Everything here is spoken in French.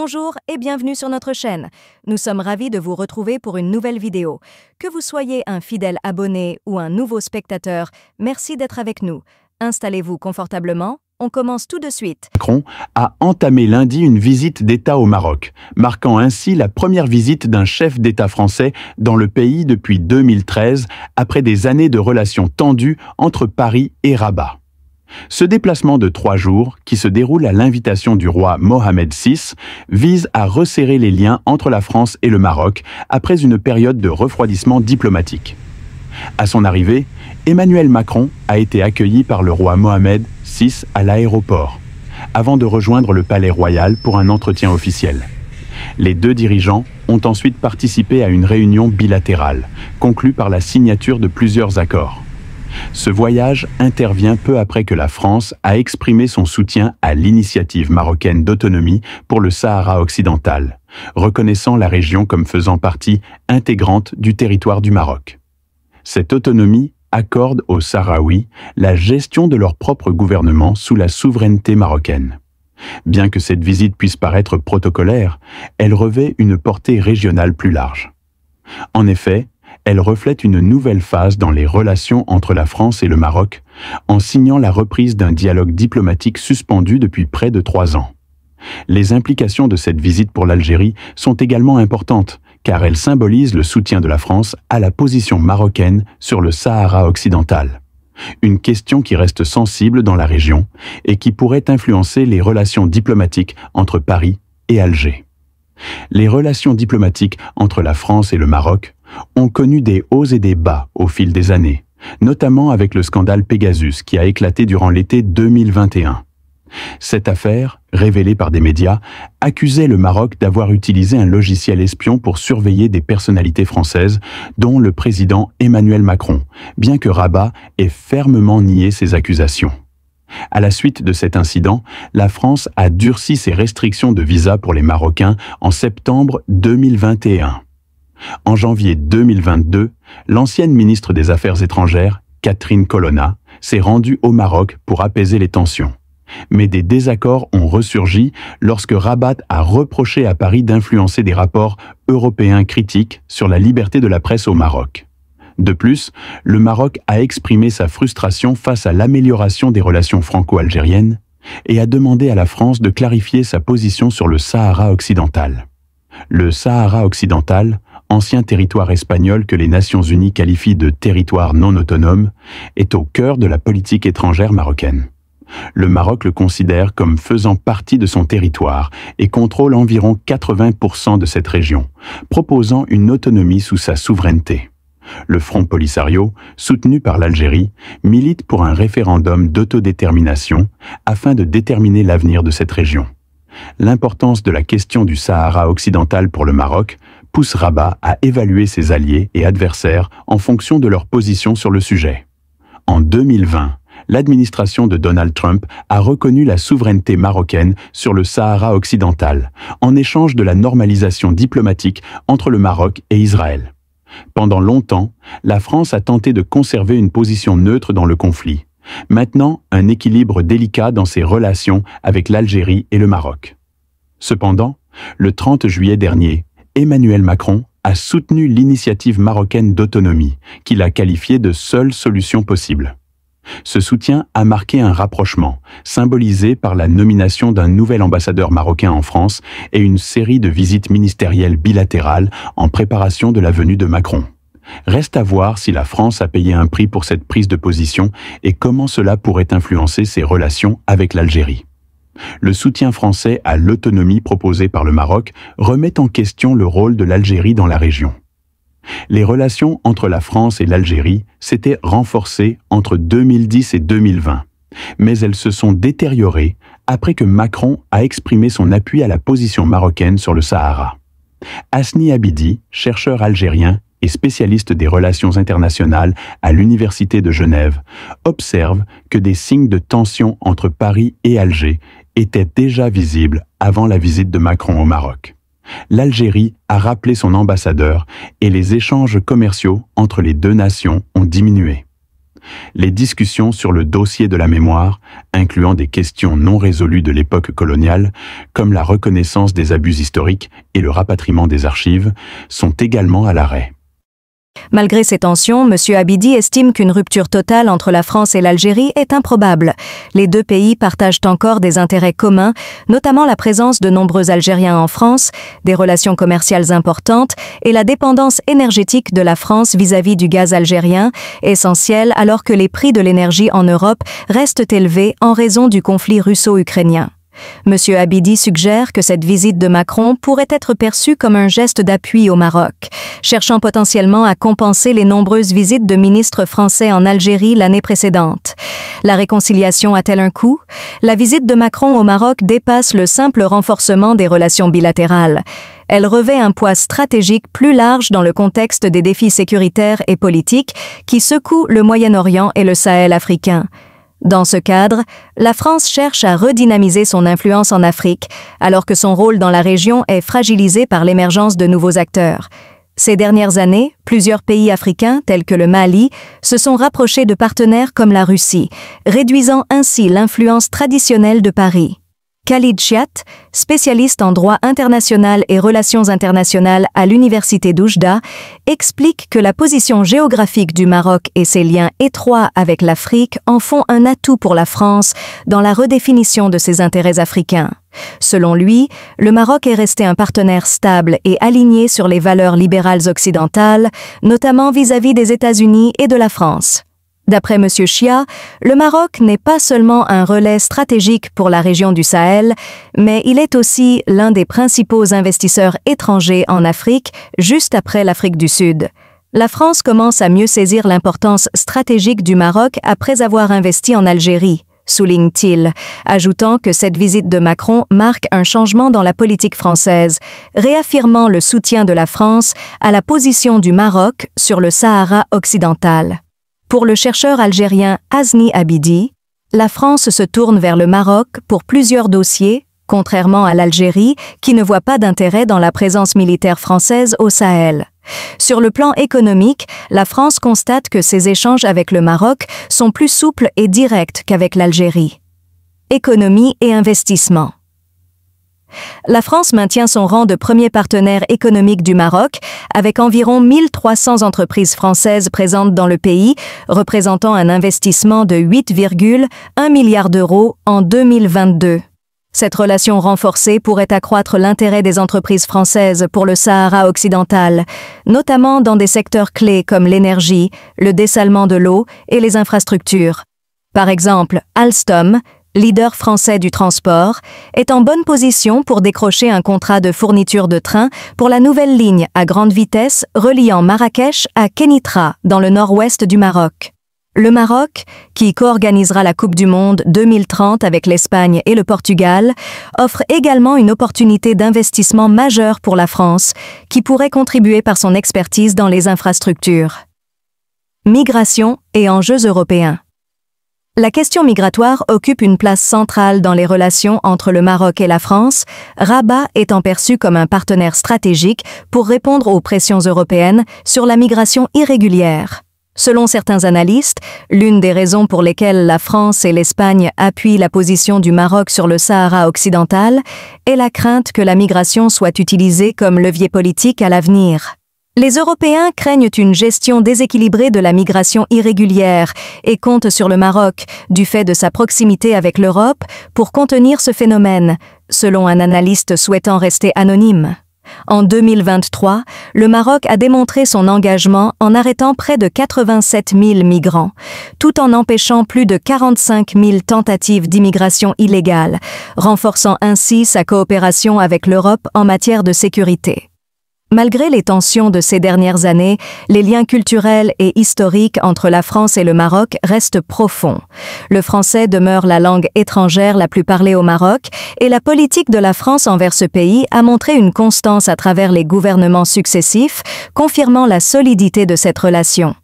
Bonjour et bienvenue sur notre chaîne. Nous sommes ravis de vous retrouver pour une nouvelle vidéo. Que vous soyez un fidèle abonné ou un nouveau spectateur, merci d'être avec nous. Installez-vous confortablement, on commence tout de suite. Macron a entamé lundi une visite d'État au Maroc, marquant ainsi la première visite d'un chef d'État français dans le pays depuis 2013, après des années de relations tendues entre Paris et Rabat. Ce déplacement de trois jours, qui se déroule à l'invitation du roi Mohamed VI, vise à resserrer les liens entre la France et le Maroc après une période de refroidissement diplomatique. À son arrivée, Emmanuel Macron a été accueilli par le roi Mohamed VI à l'aéroport, avant de rejoindre le palais royal pour un entretien officiel. Les deux dirigeants ont ensuite participé à une réunion bilatérale, conclue par la signature de plusieurs accords. Ce voyage intervient peu après que la France a exprimé son soutien à l'initiative marocaine d'autonomie pour le Sahara occidental, reconnaissant la région comme faisant partie intégrante du territoire du Maroc. Cette autonomie accorde aux Sahraouis la gestion de leur propre gouvernement sous la souveraineté marocaine. Bien que cette visite puisse paraître protocolaire, elle revêt une portée régionale plus large. En effet, elle reflète une nouvelle phase dans les relations entre la France et le Maroc, en signant la reprise d'un dialogue diplomatique suspendu depuis près de trois ans. Les implications de cette visite pour l'Algérie sont également importantes, car elle symbolise le soutien de la France à la position marocaine sur le Sahara occidental. Une question qui reste sensible dans la région et qui pourrait influencer les relations diplomatiques entre Paris et Alger. Les relations diplomatiques entre la France et le Maroc ont connu des hauts et des bas au fil des années, notamment avec le scandale Pegasus qui a éclaté durant l'été 2021. Cette affaire, révélée par des médias, accusait le Maroc d'avoir utilisé un logiciel espion pour surveiller des personnalités françaises, dont le président Emmanuel Macron, bien que Rabat ait fermement nié ces accusations. À la suite de cet incident, la France a durci ses restrictions de visa pour les Marocains en septembre 2021. En janvier 2022, l'ancienne ministre des Affaires étrangères, Catherine Colonna, s'est rendue au Maroc pour apaiser les tensions. Mais des désaccords ont ressurgi lorsque Rabat a reproché à Paris d'influencer des rapports européens critiques sur la liberté de la presse au Maroc. De plus, le Maroc a exprimé sa frustration face à l'amélioration des relations franco-algériennes et a demandé à la France de clarifier sa position sur le Sahara occidental. Le Sahara occidental, ancien territoire espagnol que les Nations Unies qualifient de territoire non autonome, est au cœur de la politique étrangère marocaine. Le Maroc le considère comme faisant partie de son territoire et contrôle environ 80% de cette région, proposant une autonomie sous sa souveraineté. Le Front Polisario, soutenu par l'Algérie, milite pour un référendum d'autodétermination afin de déterminer l'avenir de cette région. L'importance de la question du Sahara occidental pour le Maroc pousse Rabat à évaluer ses alliés et adversaires en fonction de leur position sur le sujet. En 2020, l'administration de Donald Trump a reconnu la souveraineté marocaine sur le Sahara occidental, en échange de la normalisation diplomatique entre le Maroc et Israël. Pendant longtemps, la France a tenté de conserver une position neutre dans le conflit. Maintenant, un équilibre délicat dans ses relations avec l'Algérie et le Maroc. Cependant, le 30 juillet dernier, Emmanuel Macron a soutenu l'initiative marocaine d'autonomie, qu'il a qualifiée de seule solution possible. Ce soutien a marqué un rapprochement, symbolisé par la nomination d'un nouvel ambassadeur marocain en France et une série de visites ministérielles bilatérales en préparation de la venue de Macron. Reste à voir si la France a payé un prix pour cette prise de position et comment cela pourrait influencer ses relations avec l'Algérie le soutien français à l'autonomie proposée par le Maroc remet en question le rôle de l'Algérie dans la région. Les relations entre la France et l'Algérie s'étaient renforcées entre 2010 et 2020, mais elles se sont détériorées après que Macron a exprimé son appui à la position marocaine sur le Sahara. Asni Abidi, chercheur algérien, et spécialiste des relations internationales à l'Université de Genève, observe que des signes de tension entre Paris et Alger étaient déjà visibles avant la visite de Macron au Maroc. L'Algérie a rappelé son ambassadeur et les échanges commerciaux entre les deux nations ont diminué. Les discussions sur le dossier de la mémoire, incluant des questions non résolues de l'époque coloniale, comme la reconnaissance des abus historiques et le rapatriement des archives, sont également à l'arrêt. Malgré ces tensions, M. Abidi estime qu'une rupture totale entre la France et l'Algérie est improbable. Les deux pays partagent encore des intérêts communs, notamment la présence de nombreux Algériens en France, des relations commerciales importantes et la dépendance énergétique de la France vis-à-vis du gaz algérien, essentiel alors que les prix de l'énergie en Europe restent élevés en raison du conflit russo-ukrainien. Monsieur Abidi suggère que cette visite de Macron pourrait être perçue comme un geste d'appui au Maroc, cherchant potentiellement à compenser les nombreuses visites de ministres français en Algérie l'année précédente. La réconciliation a-t-elle un coût La visite de Macron au Maroc dépasse le simple renforcement des relations bilatérales. Elle revêt un poids stratégique plus large dans le contexte des défis sécuritaires et politiques qui secouent le Moyen-Orient et le Sahel africain. Dans ce cadre, la France cherche à redynamiser son influence en Afrique, alors que son rôle dans la région est fragilisé par l'émergence de nouveaux acteurs. Ces dernières années, plusieurs pays africains, tels que le Mali, se sont rapprochés de partenaires comme la Russie, réduisant ainsi l'influence traditionnelle de Paris. Khalid Chiat, spécialiste en droit international et relations internationales à l'Université d'Oujda, explique que la position géographique du Maroc et ses liens étroits avec l'Afrique en font un atout pour la France dans la redéfinition de ses intérêts africains. Selon lui, le Maroc est resté un partenaire stable et aligné sur les valeurs libérales occidentales, notamment vis-à-vis -vis des États-Unis et de la France. D'après M. Chia, le Maroc n'est pas seulement un relais stratégique pour la région du Sahel, mais il est aussi l'un des principaux investisseurs étrangers en Afrique, juste après l'Afrique du Sud. La France commence à mieux saisir l'importance stratégique du Maroc après avoir investi en Algérie, souligne-t-il, ajoutant que cette visite de Macron marque un changement dans la politique française, réaffirmant le soutien de la France à la position du Maroc sur le Sahara occidental. Pour le chercheur algérien Azni Abidi, la France se tourne vers le Maroc pour plusieurs dossiers, contrairement à l'Algérie, qui ne voit pas d'intérêt dans la présence militaire française au Sahel. Sur le plan économique, la France constate que ses échanges avec le Maroc sont plus souples et directs qu'avec l'Algérie. Économie et investissement. La France maintient son rang de premier partenaire économique du Maroc, avec environ 1300 entreprises françaises présentes dans le pays, représentant un investissement de 8,1 milliards d'euros en 2022. Cette relation renforcée pourrait accroître l'intérêt des entreprises françaises pour le Sahara occidental, notamment dans des secteurs clés comme l'énergie, le dessalement de l'eau et les infrastructures. Par exemple, Alstom, leader français du transport, est en bonne position pour décrocher un contrat de fourniture de trains pour la nouvelle ligne à grande vitesse reliant Marrakech à Kenitra, dans le nord-ouest du Maroc. Le Maroc, qui co-organisera la Coupe du Monde 2030 avec l'Espagne et le Portugal, offre également une opportunité d'investissement majeure pour la France, qui pourrait contribuer par son expertise dans les infrastructures. Migration et enjeux européens. La question migratoire occupe une place centrale dans les relations entre le Maroc et la France, Rabat étant perçu comme un partenaire stratégique pour répondre aux pressions européennes sur la migration irrégulière. Selon certains analystes, l'une des raisons pour lesquelles la France et l'Espagne appuient la position du Maroc sur le Sahara occidental est la crainte que la migration soit utilisée comme levier politique à l'avenir. Les Européens craignent une gestion déséquilibrée de la migration irrégulière et comptent sur le Maroc, du fait de sa proximité avec l'Europe, pour contenir ce phénomène, selon un analyste souhaitant rester anonyme. En 2023, le Maroc a démontré son engagement en arrêtant près de 87 000 migrants, tout en empêchant plus de 45 000 tentatives d'immigration illégale, renforçant ainsi sa coopération avec l'Europe en matière de sécurité. Malgré les tensions de ces dernières années, les liens culturels et historiques entre la France et le Maroc restent profonds. Le français demeure la langue étrangère la plus parlée au Maroc et la politique de la France envers ce pays a montré une constance à travers les gouvernements successifs, confirmant la solidité de cette relation.